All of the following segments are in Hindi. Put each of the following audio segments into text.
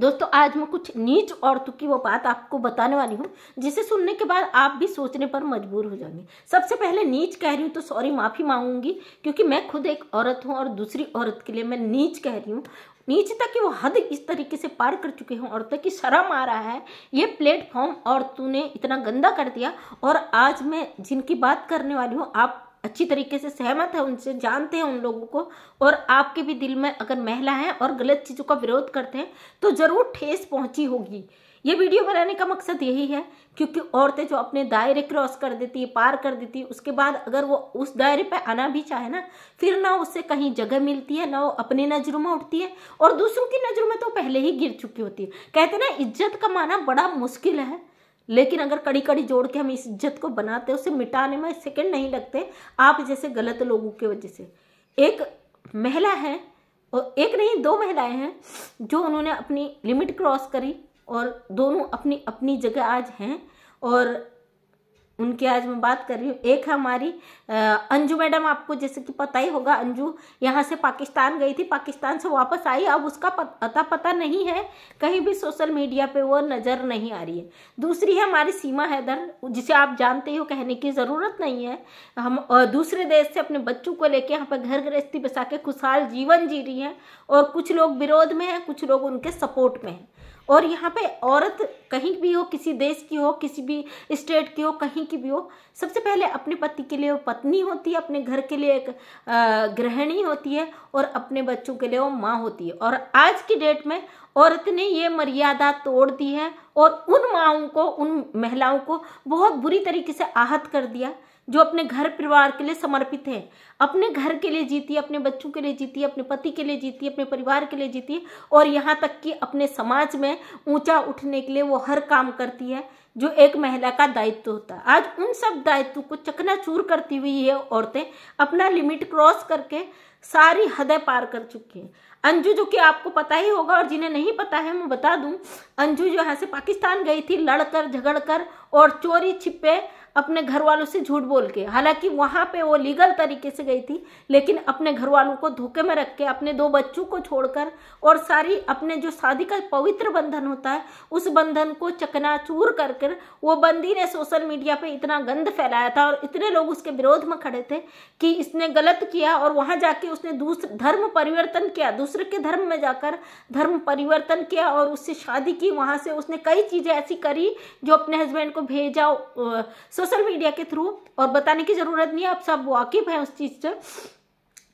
दोस्तों आज मैं कुछ नीच औरतों की वो बात आपको बताने वाली हूँ जिसे सुनने के बाद आप भी सोचने पर मजबूर हो जाएंगे सबसे पहले नीच कह रही हूँ तो सॉरी माफ़ी मांगूंगी क्योंकि मैं खुद एक औरत हूँ और दूसरी औरत के लिए मैं नीच कह रही हूँ नीचता की वो हद इस तरीके से पार कर चुके हैं औरतों की शर्म आ रहा है ये प्लेटफॉर्म औरतों ने इतना गंदा कर दिया और आज मैं जिनकी बात करने वाली हूँ आप अच्छी तरीके से सहमत है उनसे जानते हैं उन लोगों को और आपके भी दिल में अगर महिला है और गलत चीज़ों का विरोध करते हैं तो ज़रूर ठेस पहुंची होगी ये वीडियो बनाने का मकसद यही है क्योंकि औरतें जो अपने दायरे क्रॉस कर देती है पार कर देती है उसके बाद अगर वो उस दायरे पे आना भी चाहे ना फिर ना उससे कहीं जगह मिलती है ना वो अपनी नज़रों में उठती है और दूसरों की नज़रों में तो पहले ही गिर चुकी होती है कहते ना इज्जत कमाना बड़ा मुश्किल है लेकिन अगर कड़ी कड़ी जोड़ के हम इस इज्जत को बनाते उसे मिटाने में सेकंड नहीं लगते आप जैसे गलत लोगों की वजह से एक महिला है और एक नहीं दो महिलाएं हैं जो उन्होंने अपनी लिमिट क्रॉस करी और दोनों अपनी अपनी जगह आज हैं और उनकी आज मैं बात कर रही हूँ एक हमारी अंजू मैडम आपको जैसे कि पता ही होगा अंजू यहाँ से पाकिस्तान गई थी पाकिस्तान से वापस आई अब उसका पता पता नहीं है कहीं भी सोशल मीडिया पे वो नज़र नहीं आ रही है दूसरी है हमारी सीमा हैदर जिसे आप जानते हो कहने की ज़रूरत नहीं है हम दूसरे देश से अपने बच्चों को लेके यहाँ पर घर गृहस्थी बसा के खुशहाल जीवन जी रही हैं और कुछ लोग विरोध में हैं कुछ लोग उनके सपोर्ट में हैं और यहाँ पे औरत कहीं भी हो किसी देश की हो किसी भी स्टेट की हो कहीं की भी हो सबसे पहले अपने पति के लिए वो पत्नी होती है अपने घर के लिए एक गृहिणी होती है और अपने बच्चों के लिए वो माँ होती है और आज की डेट में औरत ने ये मर्यादा तोड़ दी है और उन माओं को उन महिलाओं को बहुत बुरी तरीके से आहत कर दिया जो अपने घर परिवार के लिए समर्पित है अपने घर के लिए जीती है अपने बच्चों के लिए जीती है अपने पति के लिए जीती है अपने परिवार के लिए जीती है और यहाँ तक कि अपने समाज में ऊंचा उठने के लिए वो हर काम करती है जो एक महिला का दायित्व होता है आज उन सब दायित्व को चकनाचूर करती हुई ये औरतें अपना लिमिट क्रॉस करके सारी हदें पार कर चुकी हैं अंजू जो कि आपको पता ही होगा और जिन्हें नहीं पता है मैं बता दूं अंजू जो यहाँ से पाकिस्तान गई थी लड़कर झगड़कर और चोरी छिपे अपने घर वालों से झूठ बोल के हालांकि वहाँ पे वो लीगल तरीके से गई थी लेकिन अपने घर वालों को धोखे में रख के अपने दो बच्चों को छोड़कर और सारी अपने जो शादी का पवित्र बंधन होता है उस बंधन को चकनाचूर कर कर वो बंदी ने सोशल मीडिया पर इतना गंद फैलाया था और इतने लोग उसके विरोध में खड़े थे कि इसने गलत किया और वहाँ जाके उसने दूसरे धर्म परिवर्तन किया दूसरे के धर्म में जाकर धर्म परिवर्तन किया और उससे शादी की वहाँ से उसने कई चीज़ें ऐसी करी जो अपने हस्बैंड को भेजा सोशल मीडिया के थ्रू और बताने की जरूरत नहीं आप सब वाकिफ हैं उस चीज से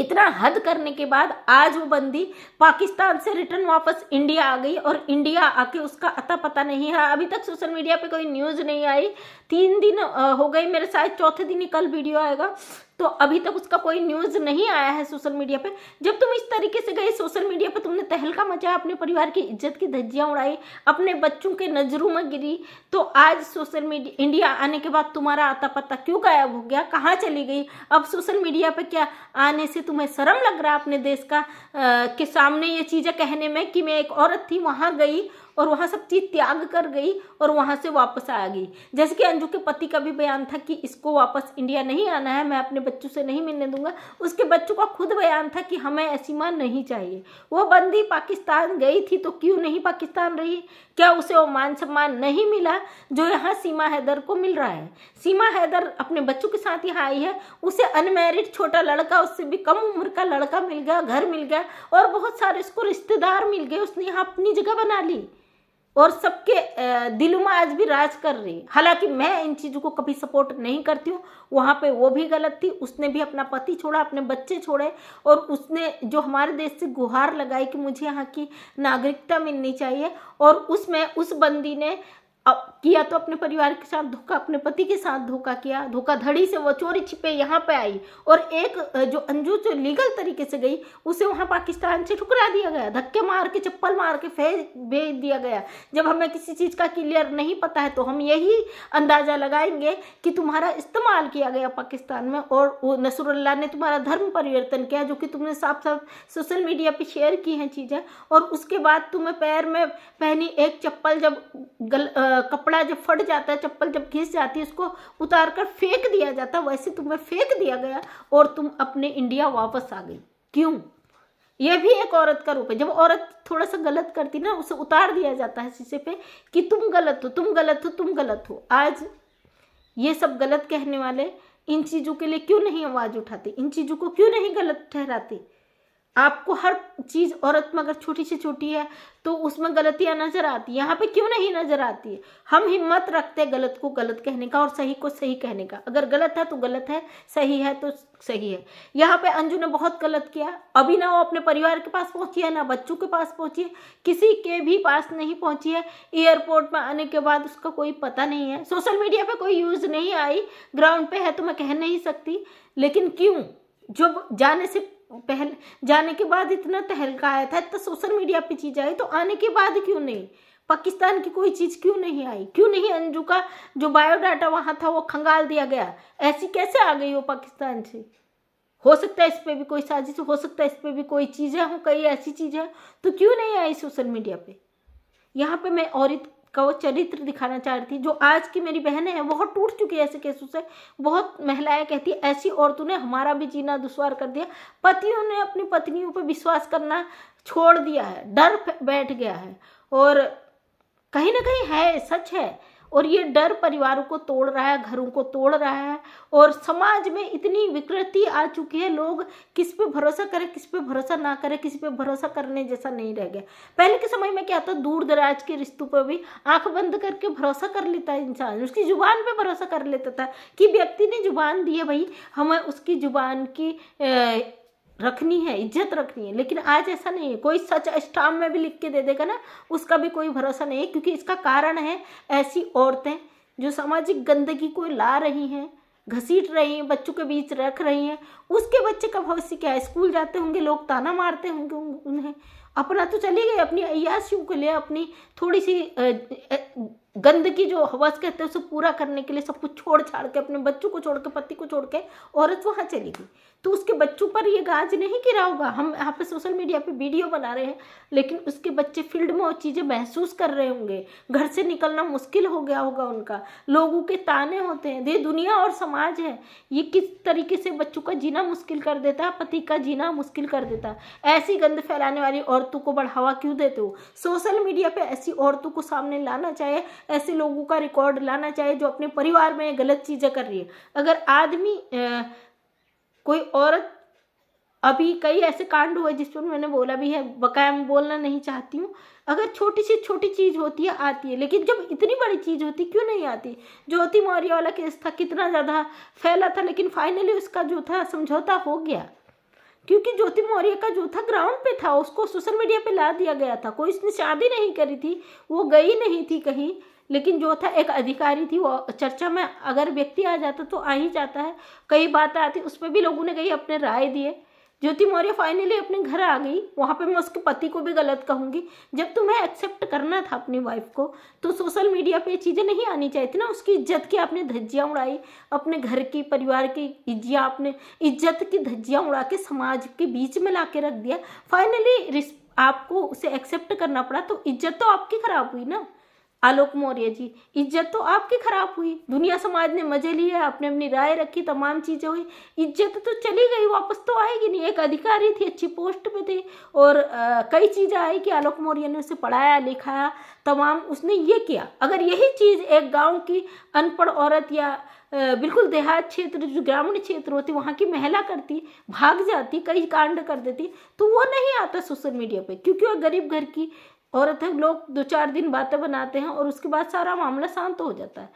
इतना हद करने के बाद आज वो बंदी पाकिस्तान से रिटर्न वापस इंडिया आ गई और इंडिया आके उसका अता पता नहीं है अभी तक सोशल मीडिया पे कोई न्यूज़ नहीं आई तीन दिन हो गए मेरे शायद चौथे दिन ही कल वीडियो आएगा तो अभी तक उसका कोई न्यूज़ नहीं आया है सोशल मीडिया पे जब तुम इस तरीके से गए सोशल मीडिया पे तुमने तहलका मचाया अपने परिवार की इज्जत की धज्जियां उड़ाई अपने बच्चों के नज़रों में गिरी तो आज सोशल मीडिया इंडिया आने के बाद तुम्हारा आता पता क्यों गायब हो गया कहाँ चली गई अब सोशल मीडिया पर क्या आने से तुम्हें शर्म लग रहा अपने देश का आ, के सामने ये चीज़ें कहने में कि मैं एक औरत थी वहां गई और वहाँ सब चीज़ त्याग कर गई और वहाँ से वापस आ गई जैसे कि अंजू के पति का भी बयान था कि इसको वापस इंडिया नहीं आना है मैं अपने बच्चों से नहीं मिलने दूंगा उसके बच्चों का खुद बयान था कि हमें ऐसी माँ नहीं चाहिए वो बंदी पाकिस्तान गई थी तो क्यों नहीं पाकिस्तान रही क्या उसे वो मान सम्मान नहीं मिला जो यहाँ सीमा हैदर को मिल रहा है सीमा हैदर अपने बच्चों के साथ यहाँ आई है उसे अनमेरिड छोटा लड़का उससे भी कम उम्र का लड़का मिल गया घर मिल गया और बहुत सारे उसको रिश्तेदार मिल गए उसने यहाँ अपनी जगह बना ली और सबके दिलों में आज भी राज कर रही है हालांकि मैं इन चीज़ों को कभी सपोर्ट नहीं करती हूँ वहाँ पे वो भी गलत थी उसने भी अपना पति छोड़ा अपने बच्चे छोड़े और उसने जो हमारे देश से गुहार लगाई कि मुझे यहाँ की नागरिकता मिलनी चाहिए और उसमें उस बंदी ने अब किया तो अपने परिवार के साथ धोखा अपने पति के साथ धोखा किया धोखाधड़ी से वो चोरी छिपे यहाँ पे आई और एक जो अंजू जो लीगल तरीके से गई उसे वहाँ पाकिस्तान से ठुकरा दिया गया धक्के मार के चप्पल मार के फेंक भेज दिया गया जब हमें किसी चीज़ का क्लियर नहीं पता है तो हम यही अंदाज़ा लगाएंगे कि तुम्हारा इस्तेमाल किया गया पाकिस्तान में और नसरुल्ला ने तुम्हारा धर्म परिवर्तन किया जो कि तुमने साफ साफ सोशल मीडिया पर शेयर की हैं चीज़ें और उसके बाद तुम्हें पैर में पहनी एक चप्पल जब गल आ, कपड़ा जब फट जाता है चप्पल जब घिस जाती है उसको उतार कर फेंक दिया जाता वैसे तुम्हें फेंक दिया गया और तुम अपने इंडिया वापस आ गई क्यों यह भी एक औरत का रूप है जब औरत थोड़ा सा गलत करती ना उसे उतार दिया जाता है शीशे पे कि तुम गलत हो तुम गलत हो तुम गलत हो आज ये सब गलत कहने वाले इन चीज़ों के लिए क्यों नहीं आवाज़ उठाते इन चीज़ों को क्यों नहीं गलत ठहराते आपको हर चीज़ औरत में अगर छोटी से छोटी है तो उसमें गलतियां नज़र आती है यहाँ पे क्यों नहीं नज़र आती है हम हिम्मत रखते हैं गलत को गलत कहने का और सही को सही कहने का अगर गलत है तो गलत है सही है तो सही है यहाँ पे अंजू ने बहुत गलत किया अभी ना वो अपने परिवार के पास पहुंची है ना बच्चों के पास पहुंची है किसी के भी पास नहीं पहुंची है एयरपोर्ट में आने के बाद उसका कोई पता नहीं है सोशल मीडिया पर कोई यूज़ नहीं आई ग्राउंड पे है तो मैं कह नहीं सकती लेकिन क्यों जब जाने से पहले जाने के बाद इतना तहलका आया था इतना सोशल मीडिया पे चीज आई तो आने के बाद क्यों नहीं पाकिस्तान की कोई चीज क्यों नहीं आई क्यों नहीं अंजू का जो बायोडाटा वहां था वो खंगाल दिया गया ऐसी कैसे आ गई वो पाकिस्तान से हो सकता है इस पर भी कोई साजिश हो सकता है इस पर भी कोई चीज़ें हो कई ऐसी चीज़ें तो क्यों नहीं आई सोशल मीडिया पे यहाँ पे मैं औरत का वो चरित्र दिखाना चाह रही थी जो आज की मेरी बहन है बहुत टूट चुकी है ऐसे केसों से बहुत महिलाएं कहती है ऐसी औरतों ने हमारा भी जीना दुश्वार कर दिया पतियों ने अपनी पत्नियों पर विश्वास करना छोड़ दिया है डर बैठ गया है और कहीं ना कहीं है सच है और ये डर परिवारों को तोड़ रहा है घरों को तोड़ रहा है और समाज में इतनी विकृति आ चुकी है लोग किस पे भरोसा करें किस पे भरोसा ना करें किसी पे भरोसा करने जैसा नहीं रह गया पहले के समय में क्या था दूर दराज के रिश्तों पर भी आंख बंद करके भरोसा कर लेता इंसान उसकी जुबान पे भरोसा कर लेता था कि व्यक्ति ने जुबान दी है भाई हमें उसकी जुबान की ए, रखनी है इज्जत रखनी है लेकिन आज ऐसा नहीं है कोई सच स्टाम में भी लिख के दे देगा ना उसका भी कोई भरोसा नहीं है क्योंकि इसका कारण है ऐसी औरतें जो सामाजिक गंदगी को ला रही हैं घसीट रही हैं बच्चों के बीच रख रही हैं उसके बच्चे का भविष्य क्या है स्कूल जाते होंगे लोग ताना मारते होंगे उन्हें अपना तो चली गई अपनी अयासियों के लिए अपनी थोड़ी सी गंदगी जो हवस कहते हैं उसे पूरा करने के लिए सब कुछ छोड़ छाड़ के अपने बच्चों को छोड़ के पति को छोड़ के औरत वहाँ चली गई तो उसके बच्चों पर ये गाज नहीं गिरा होगा हम यहाँ पे सोशल मीडिया पे वीडियो बना रहे हैं लेकिन उसके बच्चे फील्ड में वो चीज़ें महसूस कर रहे होंगे घर से निकलना मुश्किल हो गया होगा उनका लोगों के ताने होते हैं ये दुनिया और समाज है ये किस तरीके से बच्चों का जीना मुश्किल कर देता है पति का जीना मुश्किल कर देता है ऐसी गंद फैलाने वाली औरतों को बढ़ावा क्यों देते हो सोशल मीडिया पर ऐसी औरतों को सामने लाना चाहिए ऐसे लोगों का रिकॉर्ड लाना चाहिए जो अपने परिवार में गलत चीज़ें कर रही है अगर आदमी कोई औरत अभी कई ऐसे कांड हुए जिस पर मैंने बोला भी है बकाया मैं बोलना नहीं चाहती हूँ अगर छोटी सी छोटी चीज़ होती है आती है लेकिन जब इतनी बड़ी चीज़ होती क्यों नहीं आती ज्योति मौर्य वाला केस था कितना ज़्यादा फैला था लेकिन फाइनली उसका जो था समझौता हो गया क्योंकि ज्योति मौर्य का जो था ग्राउंड पे था उसको सोशल मीडिया पे ला दिया गया था कोई उसने शादी नहीं करी थी वो गई नहीं थी कहीं लेकिन जो था एक अधिकारी थी वो चर्चा में अगर व्यक्ति आ जाता तो आ ही जाता है कई बात आती उस पर भी लोगों ने कई अपने राय दिए ज्योति मौर्य फाइनली अपने घर आ गई वहाँ पे मैं उसके पति को भी गलत कहूँगी जब तुम्हें एक्सेप्ट करना था अपनी वाइफ को तो सोशल मीडिया पे चीज़ें नहीं आनी चाहिए थी ना उसकी इज्जत की आपने धज्जियाँ उड़ाई अपने घर की परिवार की इज्जिया आपने इज्जत की धज्जियाँ उड़ा के समाज के बीच में ला रख दिया फाइनली आपको उसे एक्सेप्ट करना पड़ा तो इज्जत तो आपकी खराब हुई ना आलोक मौर्य जी इज्जत तो आपकी खराब हुई दुनिया समाज ने मजे लिए आपने अपनी राय रखी तमाम चीजें हुई इज्जत तो चली गई वापस तो आएगी नहीं एक अधिकारी थी अच्छी पोस्ट पे थे और आ, कई चीजें आई कि आलोक मौर्य ने उसे पढ़ाया लिखाया तमाम उसने ये किया अगर यही चीज एक गाँव की अनपढ़ औरत या बिल्कुल देहात क्षेत्र जो ग्रामीण क्षेत्र होती वहाँ की महिला करती भाग जाती कई कांड कर देती तो वो नहीं आता सोशल मीडिया पे क्योंकि वो गरीब घर की और है लोग दो चार दिन बातें बनाते हैं और उसके बाद सारा मामला शांत हो जाता है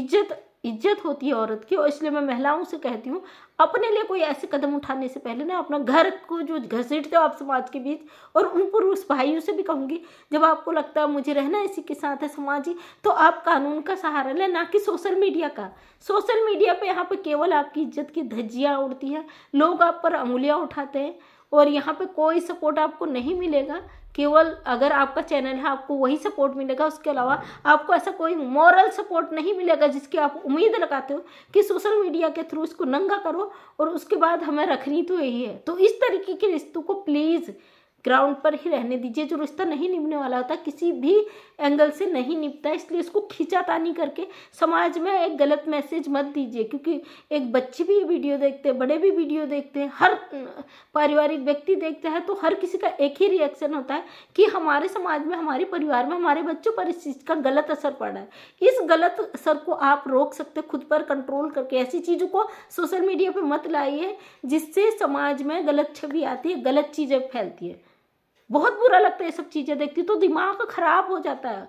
इज्जत इज्जत होती है औरत की और इसलिए मैं महिलाओं से कहती हूँ अपने लिए कोई ऐसे कदम उठाने से पहले ना अपना घर को जो घसीटते हो आप समाज के बीच और उन पुरुष भाइयों से भी कहूँगी जब आपको लगता है मुझे रहना इसी के साथ है समाज ही तो आप कानून का सहारा लें ना कि सोशल मीडिया का सोशल मीडिया पे यहाँ पे केवल आपकी इज्जत की धज्जियाँ उड़ती हैं लोग आप पर अंगुलियाँ उठाते हैं और यहाँ पे कोई सपोर्ट आपको नहीं मिलेगा केवल अगर आपका चैनल है आपको वही सपोर्ट मिलेगा उसके अलावा आपको ऐसा कोई मॉरल सपोर्ट नहीं मिलेगा जिसकी आप उम्मीद लगाते हो कि सोशल मीडिया के थ्रू उसको नंगा करो और उसके बाद हमें रखनी तो यही है तो इस तरीके की रिश्तों को प्लीज़ ग्राउंड पर ही रहने दीजिए जो रिश्ता नहीं निभने वाला होता किसी भी एंगल से नहीं निपता इसलिए इसको खींचातानी करके समाज में एक गलत मैसेज मत दीजिए क्योंकि एक बच्चे भी वीडियो देखते हैं बड़े भी वीडियो देखते हैं हर पारिवारिक व्यक्ति देखता है तो हर किसी का एक ही रिएक्शन होता है कि हमारे समाज में हमारे परिवार में हमारे बच्चों पर इस चीज़ का गलत असर पड़ रहा है इस गलत असर को आप रोक सकते खुद पर कंट्रोल करके ऐसी चीज़ों को सोशल मीडिया पर मत लाइए जिससे समाज में गलत छवि आती है गलत चीज़ें फैलती है बहुत बुरा लगता है ये सब चीज़ें देखती तो दिमाग खराब हो जाता है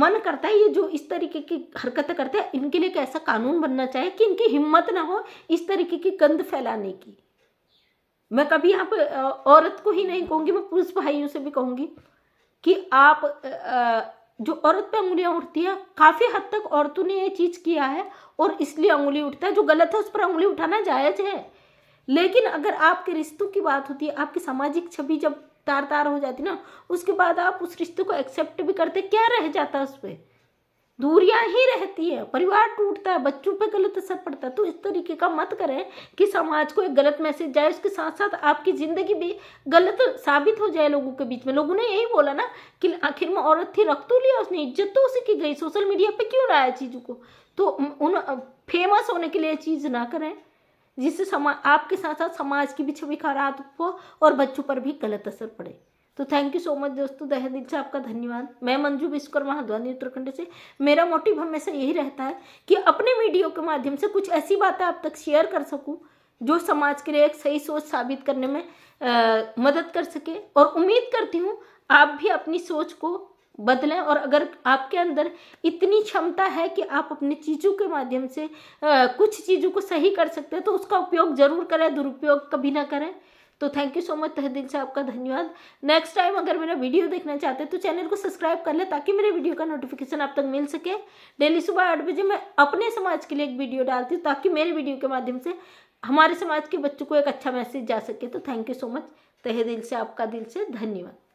मन करता है ये जो इस तरीके की हरकतें करते हैं इनके लिए कैसा कानून बनना चाहिए कि इनकी हिम्मत ना हो इस तरीके की गंद फैलाने की मैं कभी यहाँ पर औरत को ही नहीं कहूँगी मैं पुरुष भाइयों से भी कहूँगी कि आप जो औरत पे उंगलियां उठती है काफ़ी हद तक औरतों ने ये चीज़ किया है और इसलिए उंगली उठता है जो गलत है उस पर उंगली उठाना जायज है लेकिन अगर आपके रिश्तों की बात होती है आपकी सामाजिक छवि जब तार तार हो जाती ना उसके बाद आप उस रिश्ते को एक्सेप्ट भी करते क्या रह जाता है उस पर दूरियां ही रहती है परिवार टूटता है बच्चों पे गलत असर पड़ता है तो इस तरीके का मत करें कि समाज को एक गलत मैसेज जाए उसके साथ साथ आपकी ज़िंदगी भी गलत साबित हो जाए लोगों के बीच में लोगों ने यही बोला ना कि आखिर में औरत थी रख तो लिया उसने इज्जत तो उसे की गई सोशल मीडिया पे क्यों लाया चीज़ों को तो उन फेमस होने के लिए चीज़ ना करें जिससे समा आपके साथ साथ समाज की भी छवि खराब हो और बच्चों पर भी गलत असर पड़े तो थैंक यू सो मच दोस्तों दह दिल से आपका धन्यवाद मैं मंजू विश्वकर्मा हल्द्वानी उत्तराखंड से मेरा मोटिव हमेशा यही रहता है कि अपने वीडियो के माध्यम से कुछ ऐसी बातें आप तक शेयर कर सकूं जो समाज के लिए एक सही सोच साबित करने में आ, मदद कर सके और उम्मीद करती हूँ आप भी अपनी सोच को बदलें और अगर आपके अंदर इतनी क्षमता है कि आप अपने चीज़ों के माध्यम से आ, कुछ चीज़ों को सही कर सकते हैं तो उसका उपयोग ज़रूर करें दुरुपयोग कभी ना करें तो थैंक यू सो मच तह दिल से आपका धन्यवाद नेक्स्ट टाइम अगर मेरा वीडियो देखना चाहते हैं तो चैनल को सब्सक्राइब कर ले ताकि मेरे वीडियो का नोटिफिकेशन आप तक मिल सके डेली सुबह आठ बजे मैं अपने समाज के लिए एक वीडियो डालती हूँ ताकि मेरे वीडियो के माध्यम से हमारे समाज के बच्चों को एक अच्छा मैसेज जा सके तो थैंक यू सो मच तहे दिल से आपका दिल से धन्यवाद